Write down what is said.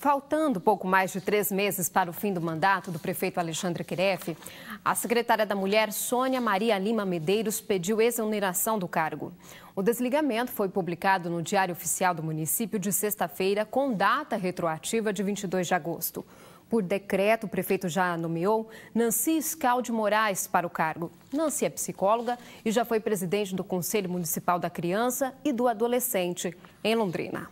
Faltando pouco mais de três meses para o fim do mandato do prefeito Alexandre Quiref, a secretária da Mulher, Sônia Maria Lima Medeiros, pediu exoneração do cargo. O desligamento foi publicado no Diário Oficial do município de sexta-feira, com data retroativa de 22 de agosto. Por decreto, o prefeito já nomeou Nancy Scaldi Moraes para o cargo. Nancy é psicóloga e já foi presidente do Conselho Municipal da Criança e do Adolescente, em Londrina.